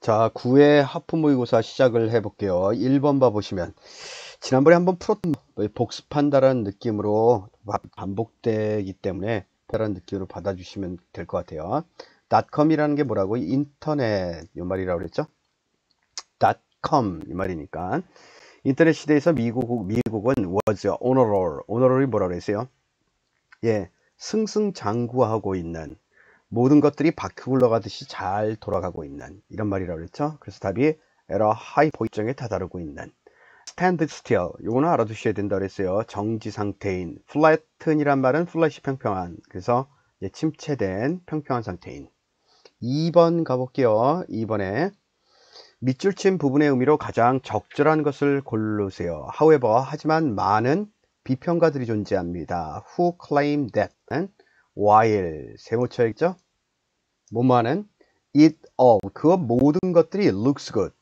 자 9회 하프 모의고사 시작을 해 볼게요 1번 봐 보시면 지난번에 한번 풀었던 뭐 복습한다라는 느낌으로 반복되기 때문에 다른 느낌으로 받아주시면 될 것 같아요 닷컴이라는 게 뭐라고 인터넷 이 말이라고 그랬죠 닷컴 이 말이니까 인터넷 시대에서 미국, 미국은 was honor, honor이 뭐라고 그어요 예, 승승장구하고 있는 모든 것들이 바퀴 굴러가듯이 잘 돌아가고 있는 이런 말이라고 그랬죠 그래서 답이 에러 하이 보이정에 다다르고 있는 스탠드 스 d s t 요거는 알아두셔야 된다 그랬어요 정지 상태인 플 l a t 이란 말은 플 l a t 이 평평한 그래서 침체된 평평한 상태인 2번 가볼게요 2번에 밑줄 친 부분의 의미로 가장 적절한 것을 고르세요 however 하지만 많은 비평가들이 존재합니다 who claim that while 세모쳐 있죠? 뭐뭐하 it all 그 모든 것들이 looks good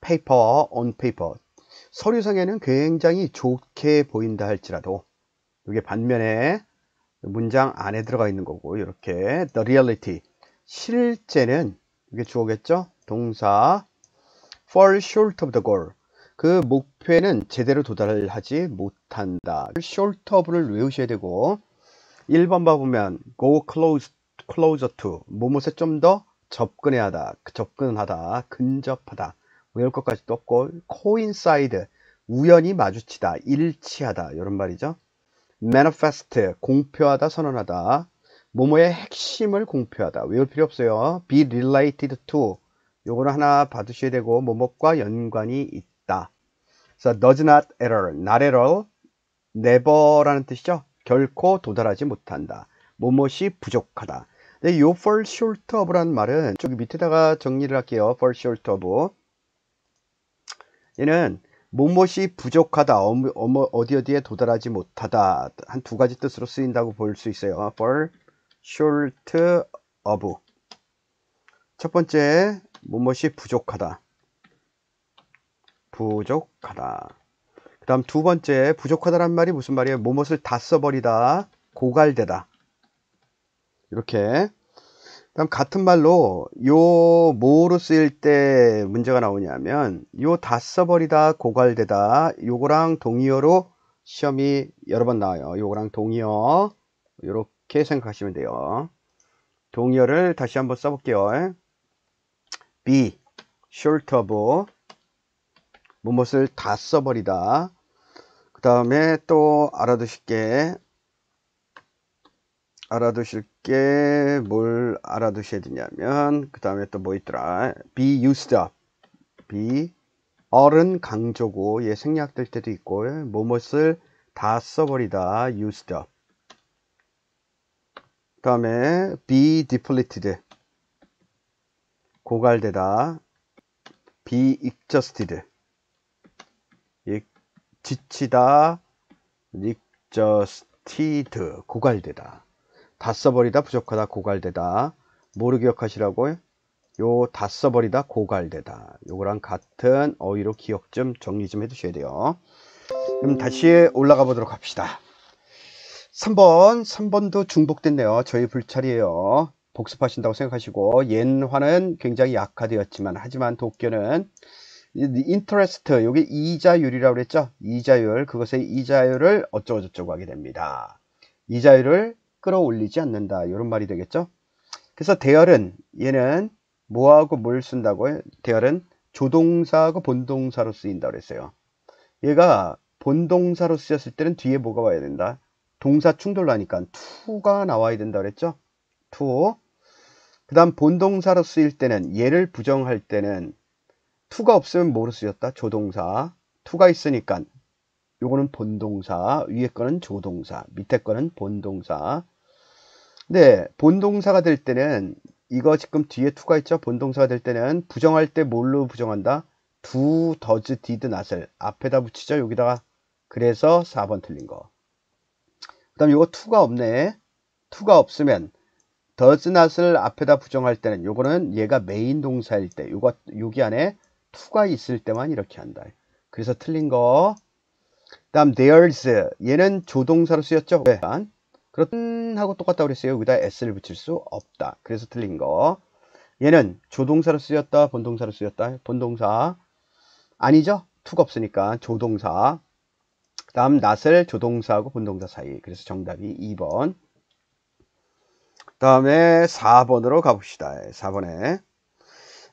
paper on paper 서류상에는 굉장히 좋게 보인다 할지라도 이게 반면에 문장 안에 들어가 있는 거고 이렇게 the reality 실제는 이게 주어겠죠? 동사 fall short of the goal 그 목표에는 제대로 도달하지 못한다 그 short of를 외우셔야 되고 1번 봐보면 go close, closer to 무엇에 좀 더 접근해야 하다 그 접근하다 근접하다 외울 것까지도 없고 coincide 우연히 마주치다 일치하다 이런 말이죠 manifest 공표하다 선언하다 모모의 핵심을 공표하다 외울 필요 없어요 be related to 요거는 하나 받으셔야 되고 모모과 연관이 있다 so does not error not error never라는 뜻이죠 결코 도달하지 못한다. 무엇이 부족하다. 근데 네, 요 fall short of라는 말은 저기 밑에다가 정리를 할게요. fall short of. 얘는 무엇이 부족하다, 어디 어디에 도달하지 못하다 한 두 가지 뜻으로 쓰인다고 볼 수 있어요. for short of 첫 번째 무엇이 부족하다 부족하다 다음 두 번째 부족하다는 말이 무슨 말이에요? 뭐뭇을 다 써버리다 고갈되다 이렇게 다음 같은 말로 요 뭐로 쓰일 때 문제가 나오냐면 요 다 써버리다 고갈되다 요거랑 동의어로 시험이 여러 번 나와요 요거랑 동의어 요렇게 생각하시면 돼요 동의어를 다시 한번 써볼게요 be short of 무엇을 다 써버리다 그 다음에 또 알아두실 게 알아두실 게뭘 알아두셔야 되냐면 그 다음에 또 뭐 있더라 be used up be 어른 강조고 예 생략될 때도 있고 뭐뭇을 다 써버리다 used up 그 다음에 be depleted 고갈되다 be exhausted 지치다, 닉저스티드, 고갈되다. 다 써버리다, 부족하다, 고갈되다. 모르 기억하시라고 요다 써버리다, 고갈되다. 요거랑 같은 어휘로 기억 좀 정리 좀 해두셔야 돼요. 그럼 다시 올라가 보도록 합시다. 3번, 3번도 중복됐네요. 저희 불찰이에요. 복습하신다고 생각하시고, 옌화는 굉장히 약화되었지만, 하지만 도쿄는 인터레스트 e s 여기 이자율이라고 그랬죠. 이자율 그것의 이자율을 어쩌고저쩌고 하게 됩니다. 이자율을 끌어올리지 않는다 이런 말이 되겠죠. 그래서 대열은 얘는 뭐하고 뭘 쓴다고요? 대열은 조동사하고 본동사로 쓰인다고 그랬어요. 얘가 본동사로 쓰였을 때는 뒤에 뭐가 와야 된다? 동사 충돌로 하니까 투가 나와야 된다 그랬죠? 투 o 그 다음 본동사로 쓰일 때는 얘를 부정할 때는 투가 없으면 뭐로 쓰였다? 조동사. 투가 있으니까 요거는 본동사, 위에 거는 조동사, 밑에 거는 본동사. 네, 본동사가 될 때는 이거 지금 뒤에 투가 있죠? 본동사가 될 때는 부정할 때 뭘로 부정한다? 두, 더즈, 디드, 낫을 앞에다 붙이죠? 여기다가 그래서 4번 틀린 거. 그 다음 요거 투가 없네. 투가 없으면 더즈, 낫을 앞에다 부정할 때는 요거는 얘가 메인 동사일 때 요거 여기 안에 to가 있을 때만 이렇게 한다. 그래서 틀린 거. 다음 there's 얘는 조동사로 쓰였죠. 왜? 네. 그렇든 하고 똑같다고 그랬어요. 여기다 s를 붙일 수 없다. 그래서 틀린 거. 얘는 조동사로 쓰였다. 본동사로 쓰였다. 본동사 아니죠. to가 없으니까 조동사. 다음 낫을 조동사하고 본동사 사이. 그래서 정답이 2번. 다음에 4번으로 가봅시다. 4번에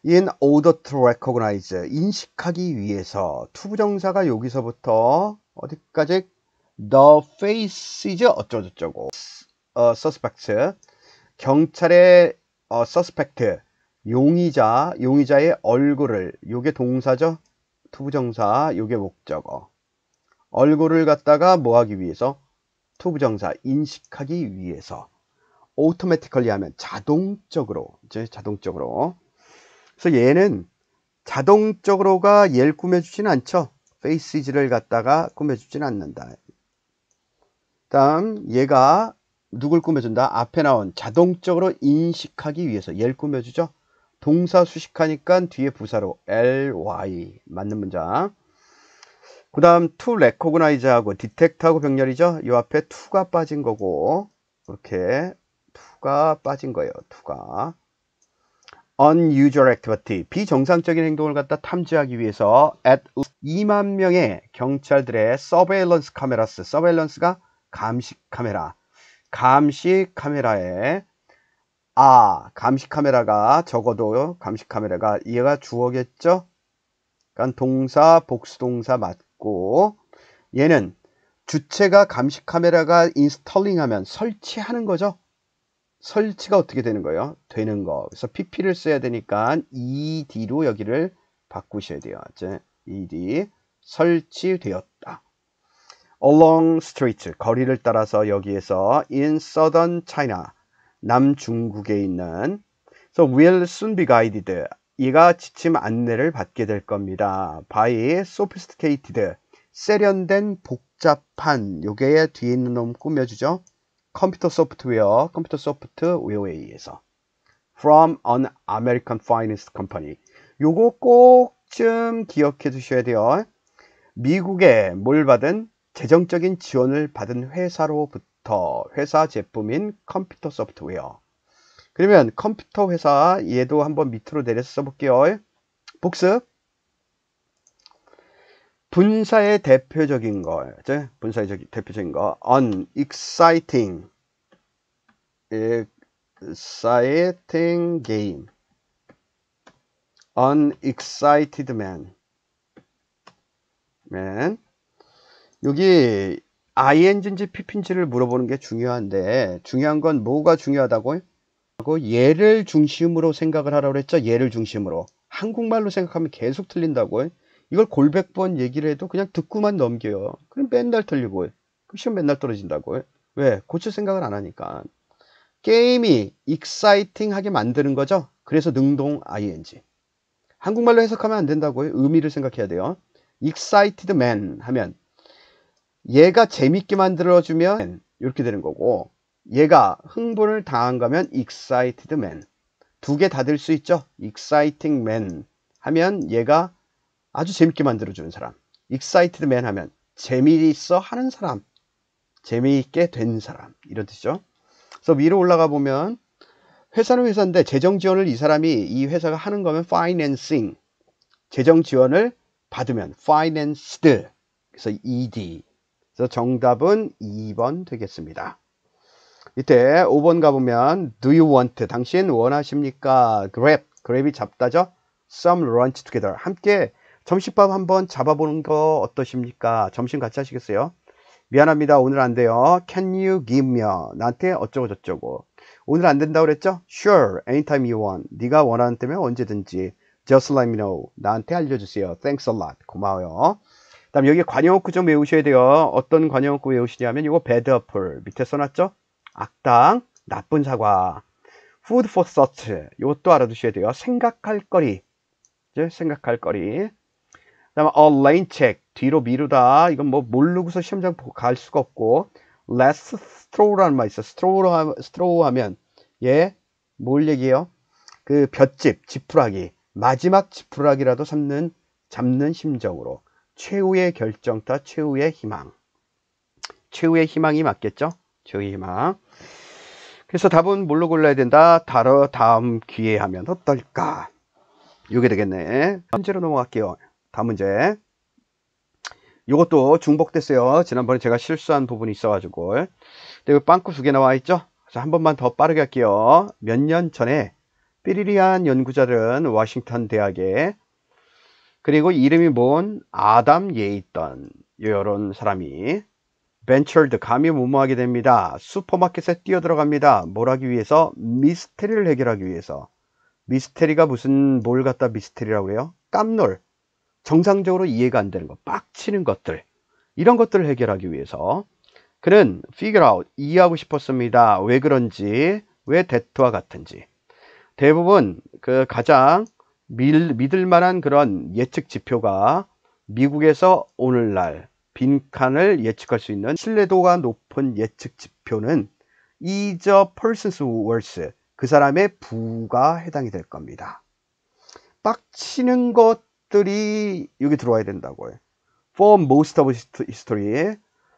in order to recognize 인식하기 위해서 투부정사가 여기서부터 어디까지 the faces i 어쩌고저쩌고 어, suspect 경찰의 어, suspect 용의자 용의자의 얼굴을 요게 동사죠 투부정사 요게 목적어 얼굴을 갖다가 뭐하기 위해서 투부정사 인식하기 위해서 automatically 하면 자동적으로 이제 자동적으로 그래서 얘는 자동적으로가 얘를 꾸며주진 않죠. 페이스지를 갖다가 꾸며주진 않는다. 다음 얘가 누굴 꾸며준다? 앞에 나온 자동적으로 인식하기 위해서 얘를 꾸며주죠. 동사 수식하니까 뒤에 부사로 ly 맞는 문장 그 다음 to recognize하고 detect하고 병렬이죠. 이 앞에 to가 빠진 거고 이렇게 to가 빠진 거예요. to가 unusual activity, 비정상적인 행동을 갖다 탐지하기 위해서 at 2만 명의 경찰들의 서베일런스 카메라스, 서베일런스가 감시 카메라, 감시 카메라에 아, 감시 카메라가 적어도 감시 카메라가 이해가 주어겠죠? 그러니까 동사, 복수동사 맞고 얘는 주체가 감시 카메라가 인스톨링하면 설치하는 거죠. 설치가 어떻게 되는 거예요? 되는 거. 그래서 pp를 써야 되니까 ed로 여기를 바꾸셔야 돼요. 이제 ed 설치되었다. along street 거리를 따라서 여기에서 in southern China 남중국에 있는 so will soon be guided 이가 지침 안내를 받게 될 겁니다. by sophisticated 세련된 복잡한 요게 뒤에 있는 놈 꾸며주죠. 컴퓨터 소프트웨어, 컴퓨터 소프트웨어웨이에서 from an American finance company. 요거 꼭 좀 기억해 두셔야 돼요. 미국에 뭘 받은 재정적인 지원을 받은 회사로부터 회사 제품인 컴퓨터 소프트웨어. 그러면 컴퓨터 회사 얘도 한번 밑으로 내려서 써볼게요. 복습. 분사의 대표적인 거, 이제 분사의 대표적인 거, on, exciting, exciting game, on excited man, man. 여기 ing인지 pp인지를 물어보는 게 중요한데 중요한 건 뭐가 중요하다고? 하고 얘를 중심으로 생각을 하라고 그랬죠. 예를 중심으로 한국말로 생각하면 계속 틀린다고. 이걸 골백 번 얘기를 해도 그냥 듣고만 넘겨요. 그럼 맨날 틀리고 그 시험 맨날 떨어진다고 왜? 고칠 생각을 안 하니까. 게임이 익사이팅하게 만드는 거죠. 그래서 능동 ing. 한국말로 해석하면 안 된다고요. 의미를 생각해야 돼요. excited man 하면 얘가 재밌게 만들어주면 이렇게 되는 거고 얘가 흥분을 당한 거면 excited man 두 개 다 될 수 있죠. exciting man 하면 얘가 아주 재밌게 만들어주는 사람 익사이트드맨 하면 재미있어 하는 사람 재미있게 된 사람 이런 뜻이죠 그래서 위로 올라가 보면 회사는 회사인데 재정 지원을 이 사람이 이 회사가 하는 거면 financing 재정 지원을 받으면 financed 그래서 ed 그래서 정답은 2번 되겠습니다 이때 5번 가보면 do you want 당신 원하십니까 grab grab이 잡다죠 some lunch together 함께 점심밥 한번 잡아보는 거 어떠십니까? 점심 같이 하시겠어요? 미안합니다. 오늘 안 돼요. Can you give me? 나한테 어쩌고저쩌고. 오늘 안 된다고 그랬죠? Sure. Anytime you want. 네가 원하는 때면 언제든지. Just let me know. 나한테 알려주세요. Thanks a lot. 고마워요. 다음 여기 관용어구 좀 외우셔야 돼요. 어떤 관용어구 외우시냐면 이거 bad apple. 밑에 써놨죠? 악당, 나쁜 사과. food for thought. 이것도 알아두셔야 돼요. 생각할 거리. 생각할 거리. 다음에 online check 뒤로 미루다 이건 뭐 모르고서 시험장 갈 수가 없고 less straw라는 말 있어 straw straw 하면 얘뭘 예, 얘기해요? 그 볏짚 지푸라기 마지막 지푸라기라도 삼는 잡는 심정으로 최후의 결정타 최후의 희망 최후의 희망이 맞겠죠? 최후의 희망 그래서 답은 뭘로 골라야 된다? 다러 다음 기회에 하면 어떨까? 이게 되겠네. 현재로 넘어갈게요. 다음 문제 이것도 중복됐어요 지난번에 제가 실수한 부분이 있어 가지고 그리고 빵꾸 두 개 나와 있죠 그래서 한 번만 더 빠르게 할게요 몇 년 전에 삐리리한 연구자들은 워싱턴 대학에 그리고 이름이 뭔 아담 예이던 요런 사람이 벤처드 감히 무모하게 됩니다. 슈퍼마켓에 뛰어들어갑니다. 뭘 하기 위해서? 미스테리를 해결하기 위해서. 미스테리가 무슨 뭘 갖다 미스테리라고 해요? 깜놀. 정상적으로 이해가 안 되는 것, 빡치는 것들 이런 것들을 해결하기 위해서 그는 figure out, 이해하고 싶었습니다. 왜 그런지, 왜대토와 같은지 대부분 그 가장 밀, 믿을 만한 그런 예측 지표가 미국에서 오늘날 빈칸을 예측할 수 있는 신뢰도가 높은 예측 지표는 이저 person's worth 그 사람의 부가 해당이 될 겁니다. 빡치는 것 것들이 여기 들어와야 된다고요. For most of h i s t o r y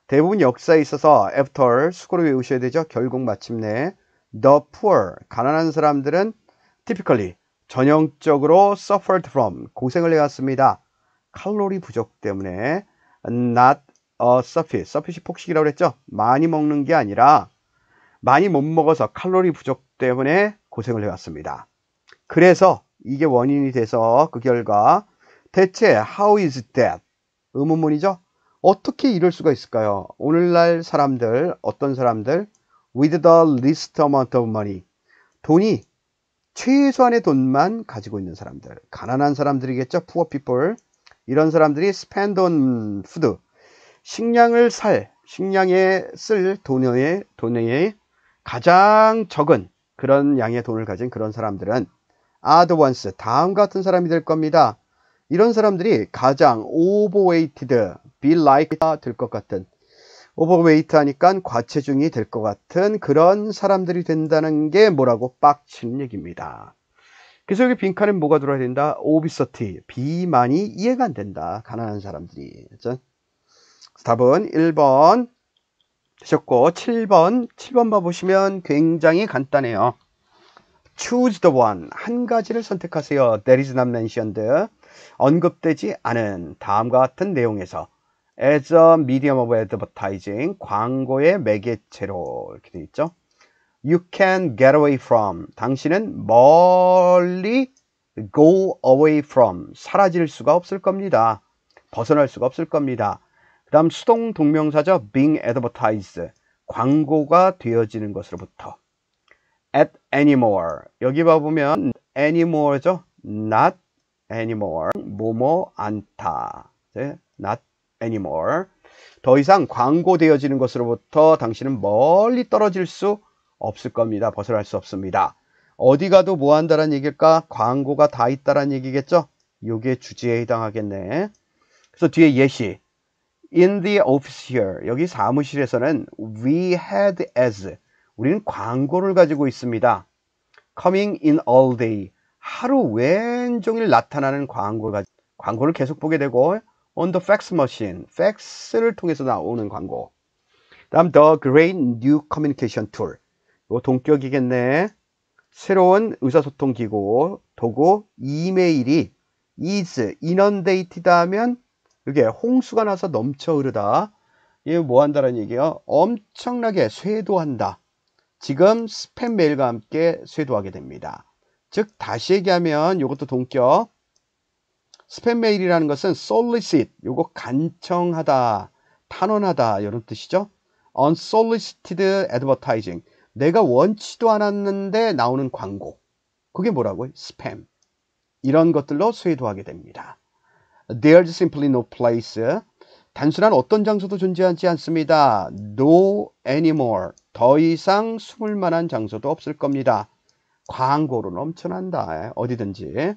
대부분 역사에 있어서 after 수고를 외우셔야 되죠. 결국 마침내 the poor 가난한 사람들은 typically 전형적으로 suffered from 고생을 해왔습니다. 칼로리 부족 때문에 not a s u r f a c surface 폭식이라고 그랬죠. 많이 먹는 게 아니라 많이 못 먹어서 칼로리 부족 때문에 고생을 해왔습니다. 그래서 이게 원인이 돼서 그 결과 대체 how is that? 의문문이죠. 어떻게 이럴 수가 있을까요? 오늘날 사람들, 어떤 사람들 with the least amount of money 돈이 최소한의 돈만 가지고 있는 사람들 가난한 사람들이겠죠 poor people 이런 사람들이 spend on food 식량을 살 식량에 쓸 돈의 돈의 가장 적은 그런 양의 돈을 가진 그런 사람들은 are the ones 다음 같은 사람이 될 겁니다 이런 사람들이 가장 오버웨이티드, 빌라이크가 될 것 같은 오버웨이트 하니까 과체중이 될 것 같은 그런 사람들이 된다는 게 뭐라고 빡치는 얘기입니다. 그래서 여기 빈칸에 뭐가 들어야 된다? 오비서티, 비만이 이해가 안 된다. 가난한 사람들이. 그렇죠? 답은 1번 되셨고 7번, 7번 만보시면 굉장히 간단해요. choose the one 한 가지를 선택하세요. That is not mentioned 언급되지 않은 다음과 같은 내용에서 as a medium of advertising 광고의 매개체로 이렇게 되어 있죠. You can get away from 당신은 멀리 go away from 사라질 수가 없을 겁니다. 벗어날 수가 없을 겁니다. 그 다음 수동 동명사죠. being advertised 광고가 되어지는 것으로부터 at anymore 여기 봐보면 anymore죠 not anymore 뭐뭐 않다 네, not anymore 더 이상 광고되어지는 것으로부터 당신은 멀리 떨어질 수 없을 겁니다 벗어날 수 없습니다 어디 가도 뭐 한다란 얘기일까 광고가 다 있다란 얘기겠죠 요게 주제에 해당하겠네 그래서 뒤에 예시 in the office here 여기 사무실에서는 we had as 우리는 광고를 가지고 있습니다. Coming in all day. 하루 왼종일 나타나는 광고를, 가지 광고를 계속 보게 되고 on the fax machine, 팩스를 통해서 나오는 광고. 다음 the great new communication tool. 이거 동격이겠네. 새로운 의사소통 기구, 도구, 이메일이 is, inundated 하면 이게 홍수가 나서 넘쳐 흐르다. 이게 뭐한다는 얘기예요? 엄청나게 쇄도한다. 지금 스팸 메일과 함께 쇄도하게 됩니다. 즉 다시 얘기하면 이것도 동격 스팸 메일이라는 것은 solicit 요거 간청하다 탄원하다 이런 뜻이죠. unsolicited advertising 내가 원치도 않았는데 나오는 광고 그게 뭐라고요? 스팸 이런 것들로 쇄도하게 됩니다. There's simply no place 단순한 어떤 장소도 존재하지 않습니다. No anymore. 더 이상 숨을 만한 장소도 없을 겁니다. 광고로 넘쳐난다. 예, 어디든지.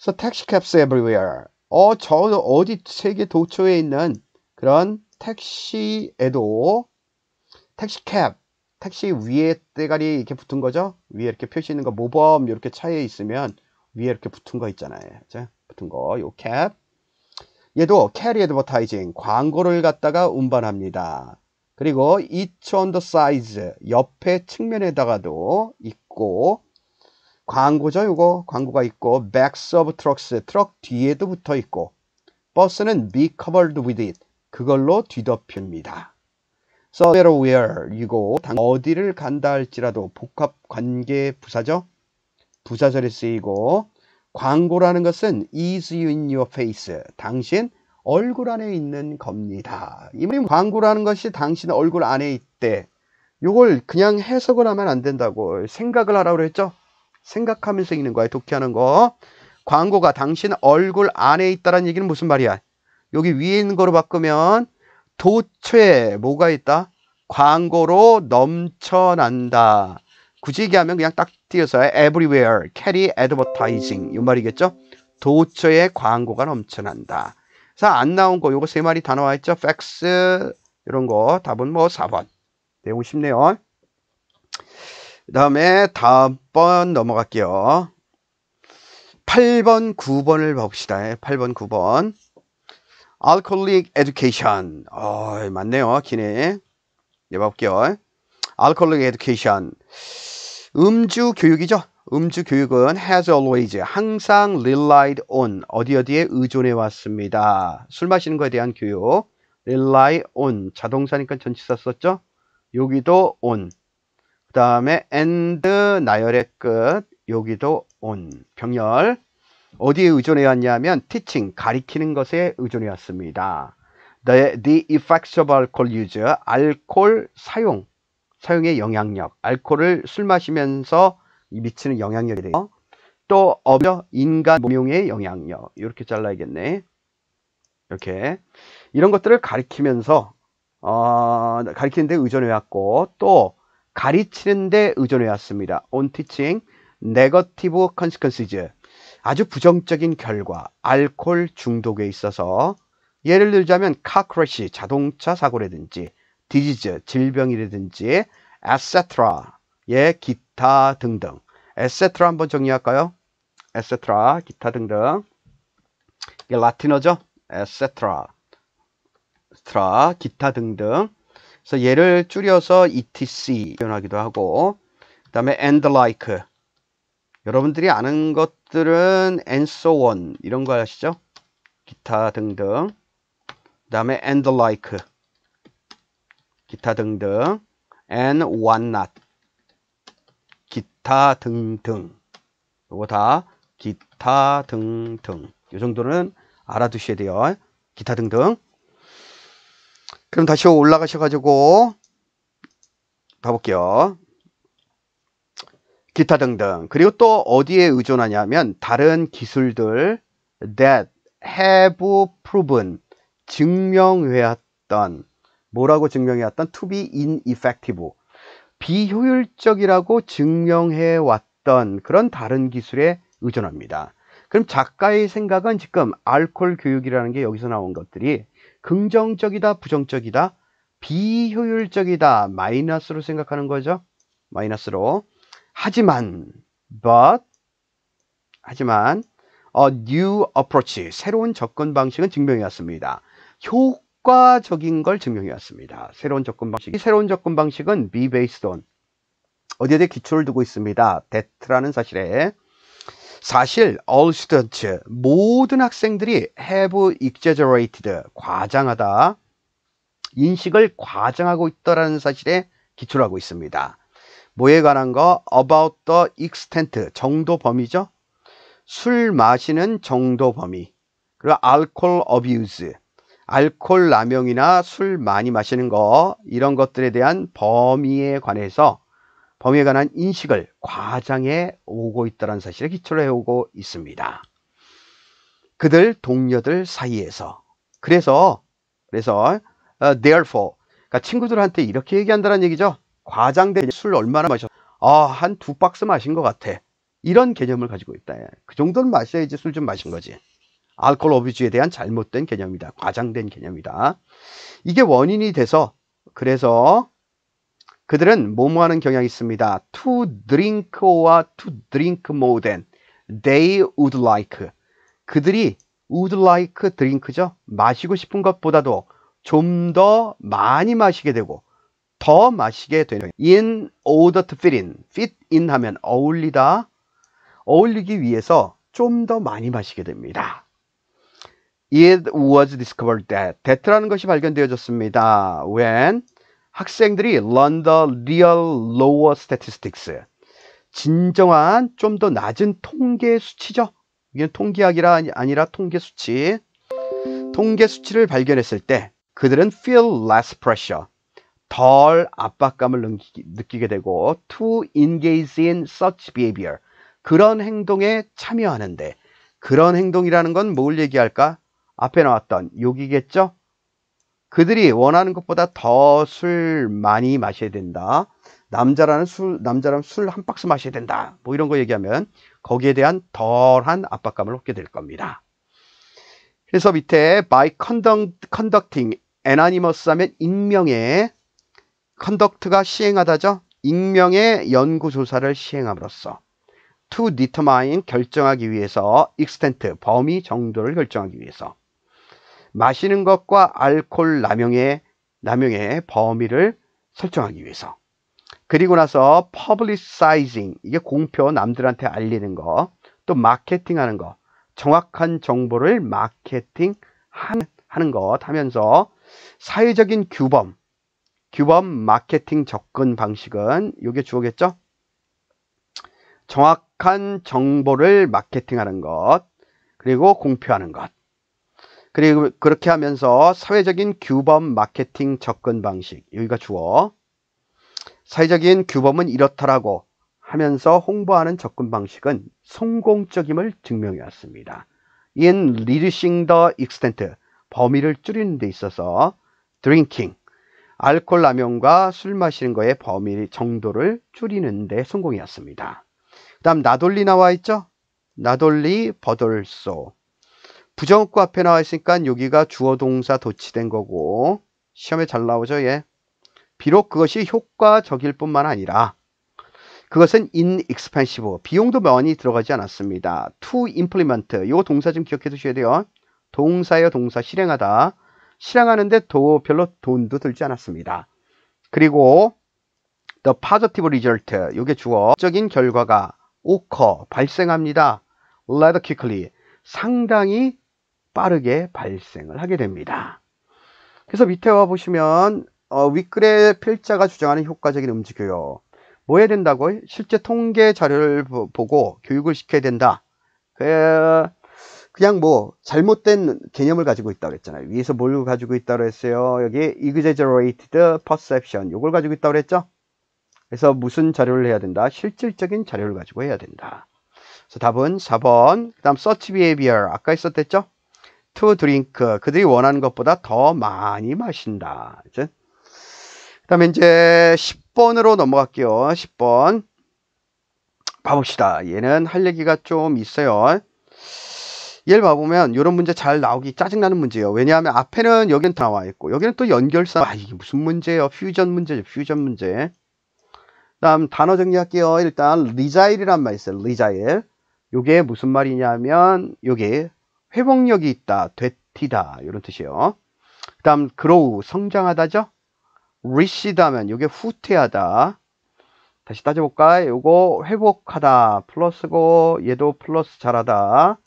So taxi cabs everywhere. 어, 저 어디 세계 도처에 있는 그런 택시에도 택시 캡, 택시 위에 때가리 이렇게 붙은 거죠. 위에 이렇게 표시 있는 거 모범 이렇게 차에 있으면 위에 이렇게 붙은 거 있잖아요. 붙은 거, 요 캡. 얘도 캐리 애드버타이징, 광고를 갖다가 운반합니다. 그리고 each on the 옆에 측면에다가도 있고 광고죠, 이거 광고가 있고 backs of 트럭 뒤에도 붙어 있고 버스는 be covered with it, 그걸로 뒤덮입니다. So where where 이거 어디를 간다 할지라도 복합 관계 부사죠. 부사절에 쓰이고 광고라는 것은 is in your face 당신 얼굴 안에 있는 겁니다 이 말이 광고라는 것이 당신 얼굴 안에 있대 이걸 그냥 해석을 하면 안 된다고 생각을 하라고 했죠 생각하면서 읽는 거야 독해하는 거 광고가 당신 얼굴 안에 있다는 얘기는 무슨 말이야 여기 위에 있는 거로 바꾸면 도처 뭐가 있다 광고로 넘쳐난다 굳이 얘기하면 그냥 딱 띄어서 everywhere, carry advertising 이 말이겠죠? 도처에 광고가 넘쳐난다. 그래서 안 나온 거 요거 세 마리 다 나와 있죠? fax 이런 거 답은 뭐 4번. 내용 쉽네요. 그 다음에 다음 번 넘어갈게요. 8번, 9번을 봅시다. 8번, 9번. alcoholic education. 어, 맞네요. 기네. 얘 볼게요. alcoholic education. 음주 교육이죠. 음주 교육은 has always 항상 relied on 어디 어디에 의존해 왔습니다. 술 마시는 거에 대한 교육 rely on 자동사니까 전치사 썼죠. 여기도 on 그 다음에 and 나열의 끝 여기도 on 병렬 어디에 의존해 왔냐면 teaching 가리키는 것에 의존해 왔습니다. The, the effects of alcohol use 알콜 사용 사용의 영향력, 알코올을 술 마시면서 미치는 영향력에 대해서 또 어, 여 인간 몸용의 영향력 이렇게 잘라야겠네 이렇게 이런 것들을 가리키면서 어, 가리키는 데 의존해 왔고 또가리치는데 의존해 왔습니다. on teaching negative consequences 아주 부정적인 결과 알코올 중독에 있어서 예를 들자면 카크러시 자동차 사고라든지 디지즈 질병이라든지 에세트라, 예, 기타 등등 에세트라 한번 정리할까요? 에세트라, 기타 등등 이게 라틴어죠? 에세트라 스트라 기타 등등 그래서 얘를 줄여서 etc 표현하기도 하고 그 다음에 and like 여러분들이 아는 것들은 and so on 이런 거 아시죠? 기타 등등 그 다음에 and like 기타 등등 and whatnot 기타 등등 이거다 기타 등등 이 정도는 알아두셔야 돼요 기타 등등 그럼 다시 올라가셔 가지고 가볼게요 기타 등등 그리고 또 어디에 의존하냐면 다른 기술들 that have proven 증명해왔던 뭐라고 증명해왔던 to be ineffective 비효율적이라고 증명해왔던 그런 다른 기술에 의존합니다 그럼 작가의 생각은 지금 알콜 교육이라는 게 여기서 나온 것들이 긍정적이다 부정적이다 비효율적이다 마이너스로 생각하는 거죠 마이너스로 하지만 but 하지만 a new approach 새로운 접근 방식은 증명해왔습니다 효과 효과적인 걸 증명해 왔습니다. 새로운 접근 방식. 이 새로운 접근 방식은 be based on 어디에 대해 기초를 두고 있습니다. that라는 사실에 사실 all students 모든 학생들이 have exaggerated 과장하다 인식을 과장하고 있다라는 사실에 기초를 하고 있습니다. 뭐에 관한 거 about the extent 정도 범위죠. 술 마시는 정도 범위 그리고 alcohol abuse 알코올 남용이나 술 많이 마시는 거 이런 것들에 대한 범위에 관해서 범위에 관한 인식을 과장해 오고 있다는 사실을 기초로 해오고 있습니다. 그들 동료들 사이에서 그래서 그래서 uh, therefore 그러니까 친구들한테 이렇게 얘기한다는 얘기죠. 과장된 술 얼마나 마셨? 아한 두 박스 마신 것 같아. 이런 개념을 가지고 있다. 그 정도는 마셔야지 술 좀 마신 거지. 알코올 어비주에 대한 잘못된 개념이다. 과장된 개념이다. 이게 원인이 돼서 그래서 그들은 뭐뭐하는 경향이 있습니다. To drink or to drink more than they would like. 그들이 would like drink죠. 마시고 싶은 것보다도 좀 더 많이 마시게 되고 더 마시게 되는 in order to fit in. fit in 하면 어울리다. 어울리기 위해서 좀 더 많이 마시게 됩니다. It was discovered that that라는 것이 발견되어졌습니다. When 학생들이 learn the real lower statistics 진정한 좀 더 낮은 통계 수치죠. 이게 통계학이라 아니라 통계 수치. 통계 수치를 발견했을 때 그들은 feel less pressure 덜 압박감을 느끼게 되고 to engage in such behavior 그런 행동에 참여하는데 그런 행동이라는 건 뭘 얘기할까? 앞에 나왔던 욕이겠죠? 그들이 원하는 것보다 더 술 많이 마셔야 된다. 남자라는 술, 남자라면 술 한 박스 마셔야 된다. 뭐 이런 거 얘기하면 거기에 대한 덜한 압박감을 얻게 될 겁니다. 그래서 밑에 by conducting anonymous 하면 익명의 conduct가 시행하다죠. 익명의 연구 조사를 시행함으로써 to determine 결정하기 위해서 extent 범위 정도를 결정하기 위해서 마시는 것과 알코올 남용의 남용의 범위를 설정하기 위해서. 그리고 나서 publicizing 이게 공표 남들한테 알리는 거, 또 마케팅하는 거, 정확한 정보를 마케팅 하는 것 하면서 사회적인 규범, 규범 마케팅 접근 방식은 이게 주어겠죠? 정확한 정보를 마케팅하는 것, 그리고 공표하는 것. 그리고 그렇게 하면서 사회적인 규범 마케팅 접근 방식 여기가 주어 사회적인 규범은 이렇다라고 하면서 홍보하는 접근 방식은 성공적임을 증명해왔습니다. In reducing the extent 범위를 줄이는 데 있어서 drinking 알코올 라면과술 마시는 거의 범위 정도를 줄이는 데 성공이었습니다. 그 다음 나돌리 나와 있죠? 나돌리 버돌소 부정구 앞에 나와 있으니까 여기가 주어 동사 도치된 거고 시험에 잘 나오죠 예. 비록 그것이 효과적일 뿐만 아니라 그것은 inexpensive 비용도 많이 들어가지 않았습니다 to implement 요 동사 좀 기억해 두셔야 돼요 동사요 동사 실행하다 실행하는데 도 별로 돈도 들지 않았습니다 그리고 the positive result 요게 주어적인 결과가 오커 발생합니다 rather quickly 상당히 빠르게 발생을 하게 됩니다. 그래서 밑에 와 보시면 어, 윗글의 필자가 주장하는 효과적인 움직여요 뭐 해야 된다고? 실제 통계 자료를 보고 교육을 시켜야 된다. 그, 그냥 뭐 잘못된 개념을 가지고 있다고 했잖아요. 위에서 뭘 가지고 있다고 했어요? 여기 exaggerated perception 이걸 가지고 있다고 했죠? 그래서 무슨 자료를 해야 된다? 실질적인 자료를 가지고 해야 된다. 그래서 답은 4번. 그다음 search behavior 아까 있었댔죠? to drink 그들이 원하는 것보다 더 많이 마신다. 그다음에 이제 10번으로 넘어갈게요. 10번 봐봅시다. 얘는 할 얘기가 좀 있어요. 얘를 봐보면 이런 문제 잘 나오기 짜증나는 문제예요. 왜냐하면 앞에는 여기는 다 나와 있고 여기는 또 연결사 아 이게 무슨 문제예요? 퓨전 문제죠. 퓨전 문제. 다음 단어 정리할게요. 일단 리자일이란 말 있어요. 리자일. 이게 무슨 말이냐면 이게 회복력이 있다, 되티다 이런 뜻이에요. 그 다음 grow, 성장하다죠. rich다 하면 이게 후퇴하다. 다시 따져볼까요? 요거 회복하다 플러스고 얘도 플러스 잘하다.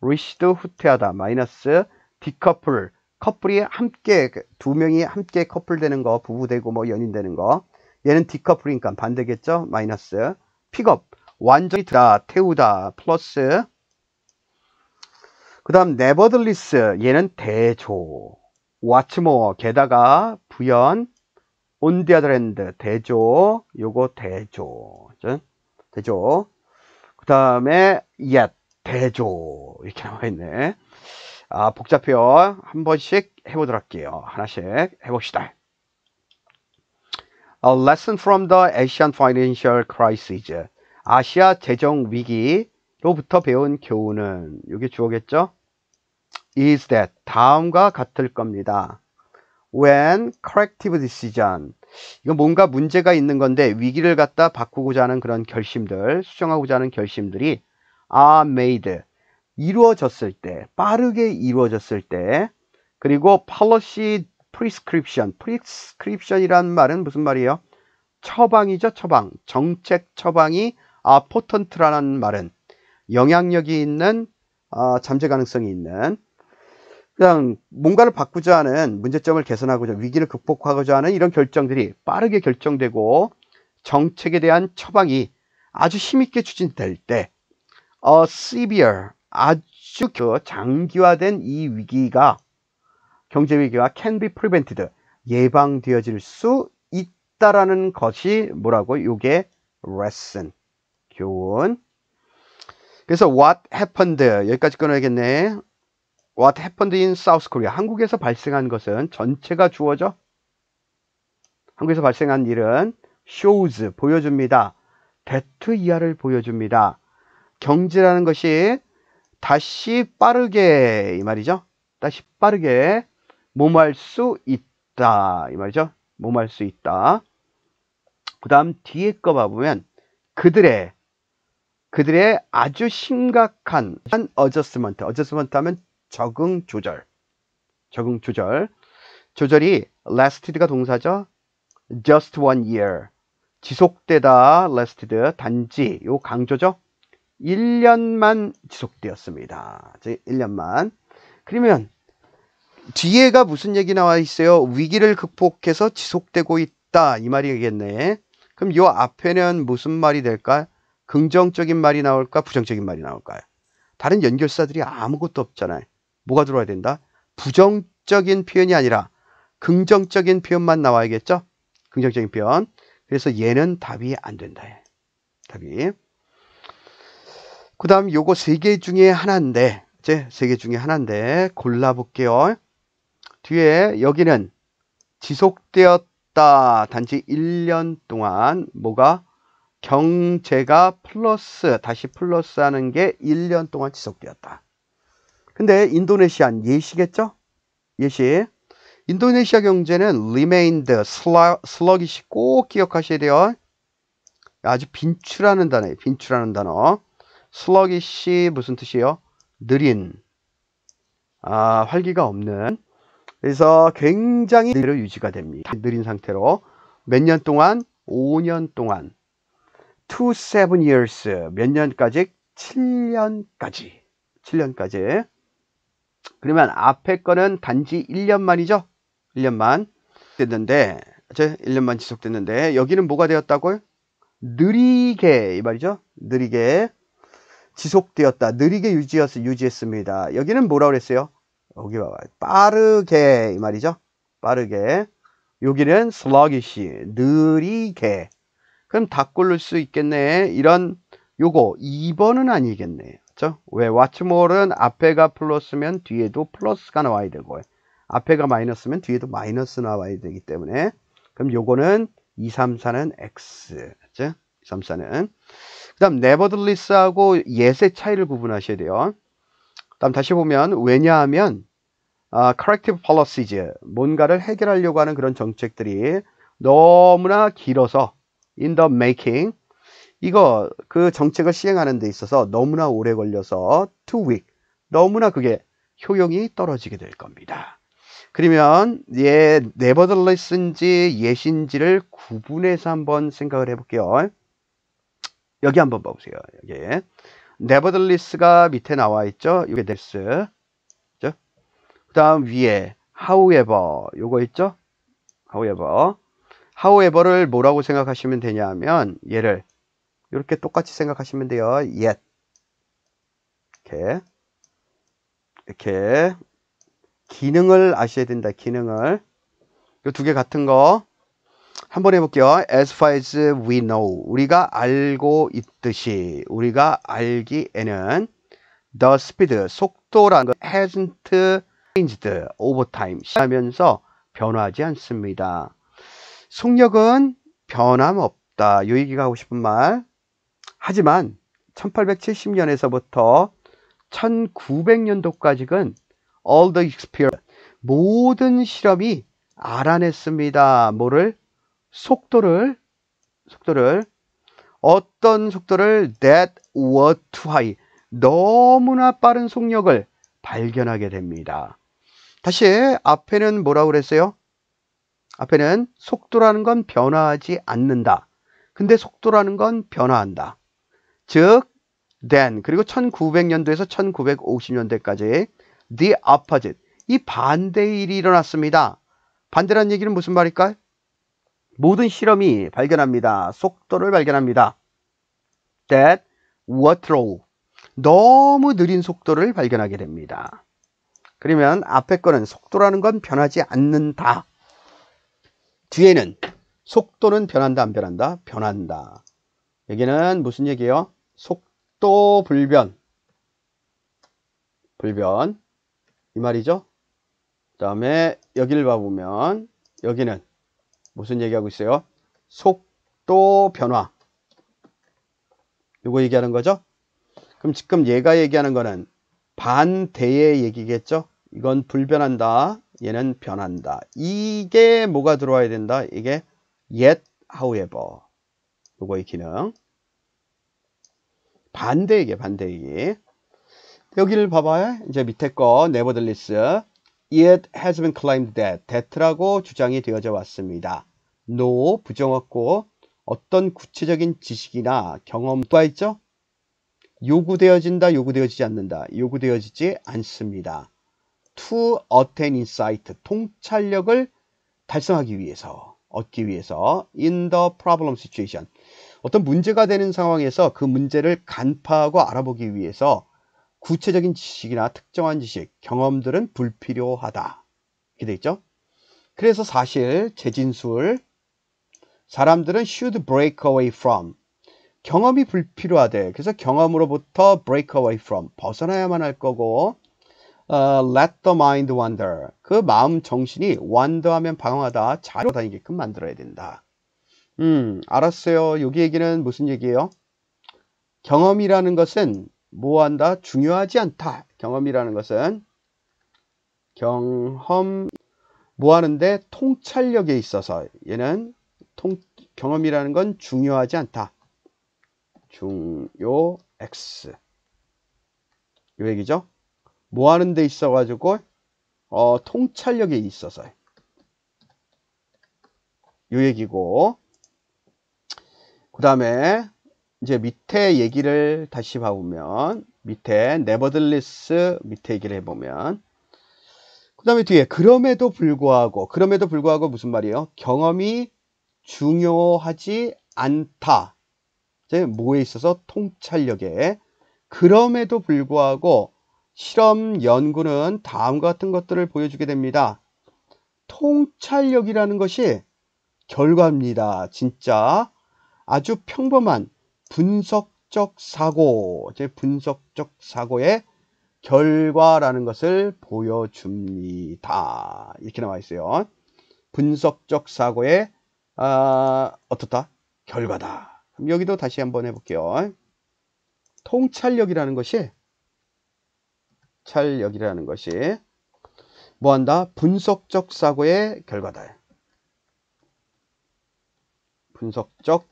rich도 후퇴하다 마이너스 디커플 커플이 함께 두 명이 함께 커플되는 거 부부되고 뭐 연인되는 거 얘는 디커플이니까 반대겠죠 마이너스 픽업 완전히 다 태우다 플러스 그 다음 네버들리스 얘는 대조 와츠모어 게다가 부연 온디아드랜드 대조 요거 대조 대조 그 다음에 옛 대조 이렇게 나와있네 아 복잡해요 한 번씩 해보도록 할게요 하나씩 해봅시다 A lesson from the Asian financial crisis 아시아 재정 위기로부터 배운 교훈은 이게 주어겠죠 is that 다음과 같을 겁니다. when corrective decision 이거 뭔가 문제가 있는 건데 위기를 갖다 바꾸고자 하는 그런 결심들 수정하고자 하는 결심들이 are made 이루어졌을 때 빠르게 이루어졌을 때 그리고 policy prescription prescription이란 말은 무슨 말이에요? 처방이죠 처방 정책 처방이 아 포턴트라는 말은 영향력이 있는 어, 잠재 가능성이 있는 그냥 뭔가를 바꾸자 하는 문제점을 개선하고자 위기를 극복하고자 하는 이런 결정들이 빠르게 결정되고 정책에 대한 처방이 아주 힘있게 추진될 때 어, severe 아주 그 장기화된 이 위기가 경제 위기가 can be prevented 예방되어질 수 있다라는 것이 뭐라고 요게 lesson 교훈 그래서 what happened 여기까지 끊어야겠네 What happened in South Korea? 한국에서 발생한 것은 전체가 주어져 한국에서 발생한 일은 shows 보여줍니다. that 이하를 보여줍니다. 경제라는 것이 다시 빠르게 이 말이죠. 다시 빠르게 몸할 수 있다 이 말이죠. 몸할 수 있다. 그 다음 뒤에 거 봐보면 그들의 그들의 아주 심각한 어저스먼트 어저스먼트 하면 적응 조절. 적응 조절. 조절이 lasted가 동사죠. just one year. 지속되다 lasted 단지 요 강조죠. 1년만 지속되었습니다. 이 1년만. 그러면 뒤에가 무슨 얘기 나와 있어요? 위기를 극복해서 지속되고 있다. 이 말이겠네. 그럼 요 앞에는 무슨 말이 될까? 긍정적인 말이 나올까? 부정적인 말이 나올까요? 다른 연결사들이 아무것도 없잖아요. 뭐가 들어와야 된다? 부정적인 표현이 아니라 긍정적인 표현만 나와야겠죠? 긍정적인 표현. 그래서 얘는 답이 안 된다. 답이. 그 다음 요거 세 개 중에 하나인데, 이제 세 개 중에 하나인데 골라볼게요. 뒤에 여기는 지속되었다. 단지 1년 동안 뭐가 경제가 플러스, 다시 플러스 하는 게 1년 동안 지속되었다. 근데 인도네시안 예시겠죠? 예시. 인도네시아 경제는 remained sluggish 꼭 기억하셔야 돼요. 아주 빈출하는 단어예요. 빈출하는 단어. sluggish 무슨 뜻이에요? 느린. 아, 활기가 없는. 그래서 굉장히 느려 유지가 됩니다. 느린 상태로 몇 년 동안? 5년 동안. 2, 7 years. 몇 년까지? 7년까지. 7년까지. 그러면 앞에 거는 단지 1년만이죠? 1년만 됐는데 1년만 지속됐는데 여기는 뭐가 되었다고요? 느리게 이 말이죠. 느리게 지속되었다. 느리게 유지했, 유지했습니다. 여기는 뭐라 그랬어요? 여기 봐봐. 빠르게 이 말이죠. 빠르게 여기는 sluggish 느리게 그럼 다 꼴릴 수 있겠네. 이런 요거 2번은 아니겠네. 맞죠? 왜 watch more는 앞에가 플러스면 뒤에도 플러스가 나와야 되고 앞에가 마이너스면 뒤에도 마이너스 나와야 되기 때문에 그럼 요거는 2, 3, 4는 x 그죠? 2, 3, 4는 그 다음 nevertheless하고 yes의 차이를 구분하셔야 돼요 그 다음 다시 보면 왜냐하면 아, corrective policies 뭔가를 해결하려고 하는 그런 정책들이 너무나 길어서 in the making 이거 그 정책을 시행하는 데 있어서 너무나 오래 걸려서 too weak 너무나 그게 효용이 떨어지게 될 겁니다. 그러면 얘 nevertheless인지 예신지를 구분해서 한번 생각을 해볼게요. 여기 한번 봐보세요. 여기 nevertheless가 밑에 나와 있죠. 이게 this 그죠? 그다음 위에 however 요거 있죠? however however를 뭐라고 생각하시면 되냐면 얘를 이렇게 똑같이 생각하시면 돼요. yet. 이렇게. 이렇게. 기능을 아셔야 된다. 기능을. 이 두 개 같은 거. 한번 해볼게요. As far as we know. 우리가 알고 있듯이. 우리가 알기에는 the speed, 속도라는 건 hasn't changed over time. 하면서 변화하지 않습니다. 속력은 변함없다. 요 얘기가 하고 싶은 말. 하지만 1870년에서부터 1900년도까지는 all the experience 모든 실험이 알아냈습니다. 뭐를 속도를 속도를 어떤 속도를 that w a r e too high 너무나 빠른 속력을 발견하게 됩니다. 다시 앞에는 뭐라고 그랬어요? 앞에는 속도라는 건 변화하지 않는다. 근데 속도라는 건 변화한다. 즉 then 그리고 1900년도에서 1950년대까지 the opposite 이 반대의 일이 일어났습니다. 반대란 얘기는 무슨 말일까요? 모든 실험이 발견합니다. 속도를 발견합니다. that were slow 너무 느린 속도를 발견하게 됩니다. 그러면 앞에 거는 속도라는 건 변하지 않는다. 뒤에는 속도는 변한다 안 변한다? 변한다. 여기는 무슨 얘기예요? 속도 불변 불변 이 말이죠 그 다음에 여기를 봐보면 여기는 무슨 얘기하고 있어요 속도 변화 이거 얘기하는 거죠 그럼 지금 얘가 얘기하는 거는 반대의 얘기겠죠 이건 불변한다 얘는 변한다 이게 뭐가 들어와야 된다 이게 yet however 요거의 기능 반대에게 반대에게 여기를 봐봐요. 이제 밑에 거 nevertheless it has been claimed that that라고 주장이 되어져 왔습니다. no 부정었고 어떤 구체적인 지식이나 경험과 있죠? 요구되어진다, 요구되어지지 않는다, 요구되어지지 않습니다. to attain insight, 통찰력을 달성하기 위해서, 얻기 위해서 in the problem situation, 어떤 문제가 되는 상황에서 그 문제를 간파하고 알아보기 위해서 구체적인 지식이나 특정한 지식, 경험들은 불필요하다. 이렇게 돼 있죠. 그래서 사실 재진술 사람들은 should break away from 경험이 불필요하대. 그래서 경험으로부터 break away from 벗어나야만 할 거고 uh, let the mind wander 그 마음 정신이 wander하면 방황하다 자로 다니게끔 만들어야 된다. 음, 알았어요. 여기 얘기는 무슨 얘기예요? 경험이라는 것은 뭐한다? 중요하지 않다. 경험이라는 것은 경험 뭐하는데 통찰력에 있어서 얘는 통, 경험이라는 건 중요하지 않다. 중요 X 요 얘기죠. 뭐하는 데 있어가지고 어, 통찰력에 있어서 요 얘기고 그 다음에 이제 밑에 얘기를 다시 봐보면 밑에 네버들리스 밑에 얘기를 해보면 그 다음에 뒤에 그럼에도 불구하고 그럼에도 불구하고 무슨 말이에요? 경험이 중요하지 않다 이제 뭐에 있어서 통찰력에 그럼에도 불구하고 실험 연구는 다음과 같은 것들을 보여주게 됩니다. 통찰력이라는 것이 결과입니다. 진짜 아주 평범한 분석적 사고, 제 분석적 사고의 결과라는 것을 보여줍니다. 이렇게 나와 있어요. 분석적 사고의 아, 어떻다? 결과다. 그럼 여기도 다시 한번 해볼게요. 통찰력이라는 것이 찰력이라는 것이 뭐한다? 분석적 사고의 결과다. 분석적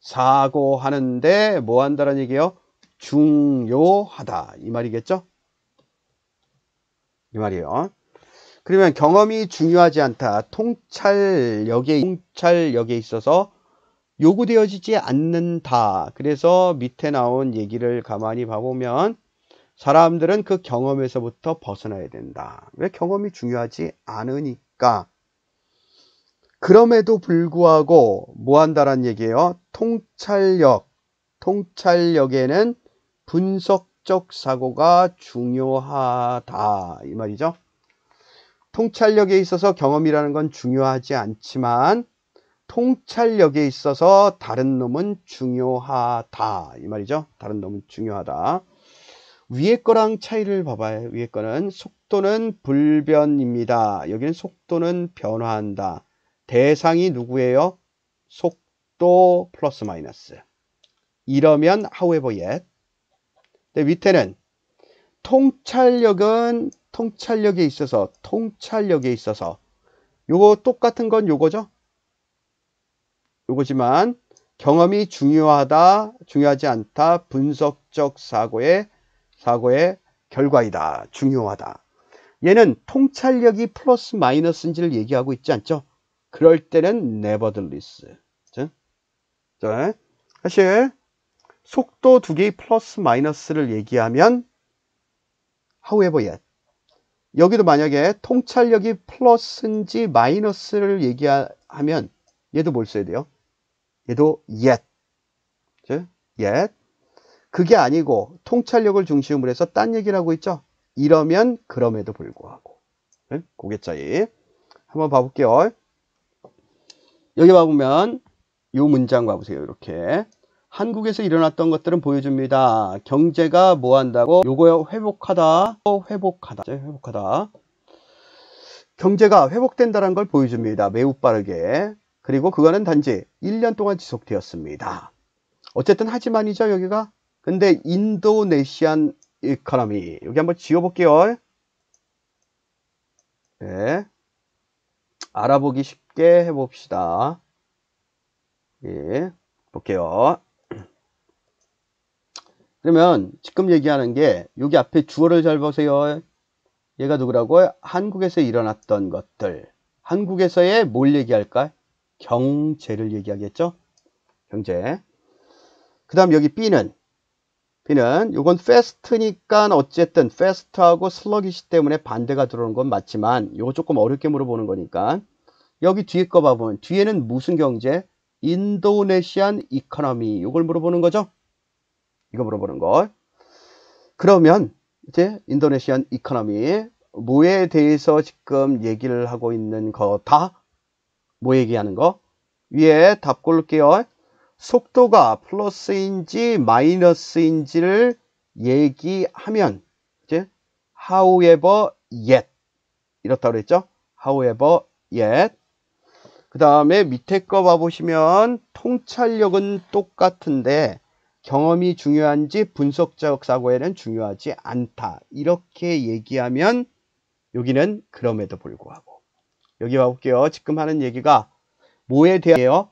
사고하는데 뭐 한다라는 얘기예요? 중요하다 이 말이겠죠? 이 말이에요. 그러면 경험이 중요하지 않다. 통찰력에 통찰력에 있어서 요구되어지지 않는다. 그래서 밑에 나온 얘기를 가만히 봐보면 사람들은 그 경험에서부터 벗어나야 된다. 왜 경험이 중요하지 않으니까. 그럼에도 불구하고 뭐 한다란 얘기예요? 통찰력, 통찰력에는 분석적 사고가 중요하다 이 말이죠. 통찰력에 있어서 경험이라는 건 중요하지 않지만 통찰력에 있어서 다른 놈은 중요하다 이 말이죠. 다른 놈은 중요하다. 위에 거랑 차이를 봐봐요. 위에 거는 속도는 불변입니다. 여기는 속도는 변화한다. 대상이 누구예요? 속도 플러스 마이너스. 이러면 however yet. 근 밑에는 통찰력은 통찰력에 있어서 통찰력에 있어서 요거 똑같은 건 요거죠. 요거지만 경험이 중요하다, 중요하지 않다, 분석적 사고의 사고의 결과이다, 중요하다. 얘는 통찰력이 플러스 마이너스인지를 얘기하고 있지 않죠? 그럴 때는 nevertheless. 자, 자 사실 속도 두 개의 플러스 마이너스를 얘기하면 however yet. 여기도 만약에 통찰력이 플러스인지 마이너스를 얘기하면 얘도 뭘 써야 돼요? 얘도 yet. 그 yet. 그게 아니고 통찰력을 중심으로 해서 딴 얘기를 하고 있죠. 이러면 그럼에도 불구하고. 네? 고개 차이. 한번 봐볼게요. 여기 봐보면 이 문장 봐보세요. 이렇게 한국에서 일어났던 것들은 보여줍니다. 경제가 뭐 한다고? 요거요 회복하다, 회복하다, 회복하다. 경제가 회복된다는 걸 보여줍니다. 매우 빠르게. 그리고 그거는 단지 1년 동안 지속되었습니다. 어쨌든 하지만이죠 여기가. 근데 인도네시안 이코노미 여기 한번 지워볼게요. 네. 알아보기 쉽 쉽게 해봅시다. 예, 볼게요. 그러면 지금 얘기하는 게 여기 앞에 주어를 잘 보세요. 얘가 누구라고 한국에서 일어났던 것들. 한국에서의 뭘 얘기할까? 경제를 얘기하겠죠? 경제. 그 다음 여기 B는 B는 요건 fast니까 어쨌든 fast하고 sluggish 때문에 반대가 들어오는 건 맞지만 요거 조금 어렵게 물어보는 거니까 여기 뒤에 거 봐보면 뒤에는 무슨 경제? 인도네시안 이코노미 이걸 물어보는 거죠. 이거 물어보는 걸. 그러면 이제 인도네시안 이코노미 뭐에 대해서 지금 얘기를 하고 있는 거다? 뭐 얘기하는 거? 위에 답 고를게요. 속도가 플러스인지 마이너스인지를 얘기하면 이제 however yet 이렇다고 그랬죠? however yet 그 다음에 밑에 거 봐보시면 통찰력은 똑같은데 경험이 중요한지 분석적 사고에는 중요하지 않다. 이렇게 얘기하면 여기는 그럼에도 불구하고 여기 봐볼게요. 지금 하는 얘기가 뭐에 대하여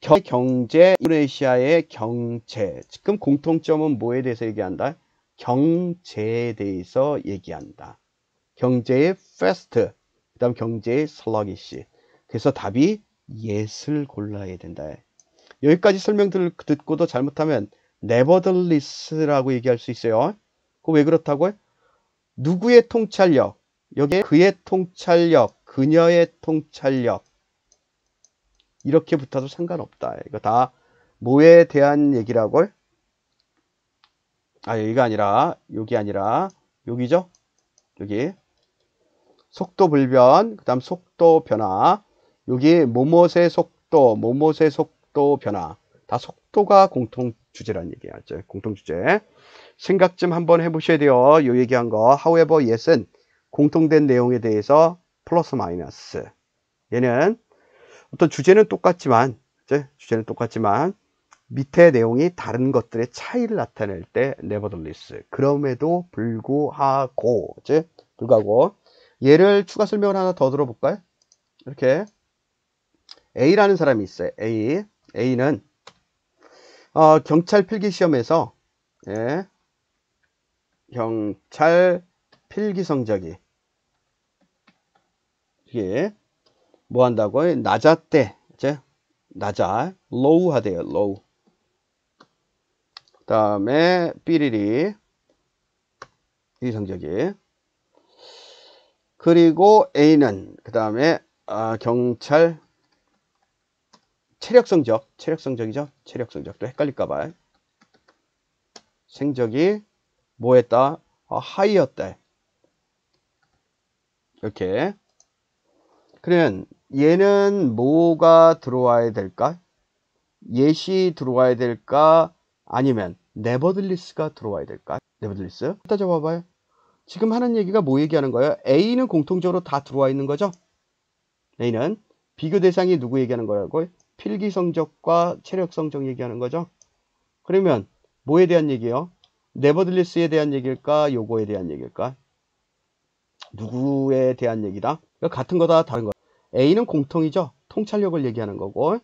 경제, 인도네시아의 경제. 지금 공통점은 뭐에 대해서 얘기한다? 경제에 대해서 얘기한다. 경제의 f 스트그 다음 경제의 슬러기 g 그래서 답이 yes을 골라야 된다. 여기까지 설명을 듣고도 잘못하면 nevertheless라고 얘기할 수 있어요. 그왜 그렇다고요? 누구의 통찰력? 여기에 그의 통찰력, 그녀의 통찰력 이렇게 붙어도 상관없다. 이거 다 뭐에 대한 얘기라고? 아 여기가 아니라 여기 아니라 여기죠? 여기 속도 불변, 그 다음 속도 변화, 여기 모못의 속도, 모못의 속도 변화 다 속도가 공통 주제란 얘기야. 공통 주제. 생각 좀 한번 해보셔야 돼요. 요 얘기한 거. however, yes은 공통된 내용에 대해서 플러스 마이너스. 얘는 어떤 주제는 똑같지만, 주제는 똑같지만 밑에 내용이 다른 것들의 차이를 나타낼 때 nevertheless. 그럼에도 불구하고, 이제 불구하고 얘를 추가 설명을 하나 더 들어볼까요? 이렇게 A라는 사람이 있어요. A. A는 어, 경찰 필기 시험에서 예, 경찰 필기 성적이 이게 뭐 한다고 낮았대 이제 낮아 low 하대요 low 그 다음에 삐리리 이 성적이 그리고 A는 그 다음에 아, 경찰 체력 성적, 체력 성적이죠. 체력 성적. 또 헷갈릴까봐. 생적이 뭐 했다? 아, 하이였다. 이렇게. 그러면 얘는 뭐가 들어와야 될까? 예시 들어와야 될까? 아니면 네버들리스가 들어와야 될까? 네버들리스? 따져봐봐요. 지금 하는 얘기가 뭐 얘기하는 거예요? A는 공통적으로 다 들어와 있는 거죠? A는 비교 대상이 누구 얘기하는 거라고? 필기 성적과 체력 성적 얘기하는 거죠. 그러면 뭐에 대한 얘기예요? 네버들리스에 대한 얘기일까? 요거에 대한 얘기일까? 누구에 대한 얘기다? 그러니까 같은 거다 다른 거. A는 공통이죠. 통찰력을 얘기하는 거고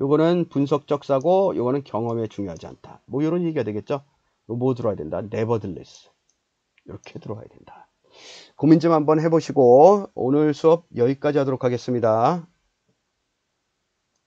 요거는 분석적 사고, 요거는 경험에 중요하지 않다. 뭐 이런 얘기가 되겠죠. 뭐 들어야 된다? 네버들리스. 이렇게 들어가야 된다. 고민 좀 한번 해보시고 오늘 수업 여기까지 하도록 하겠습니다.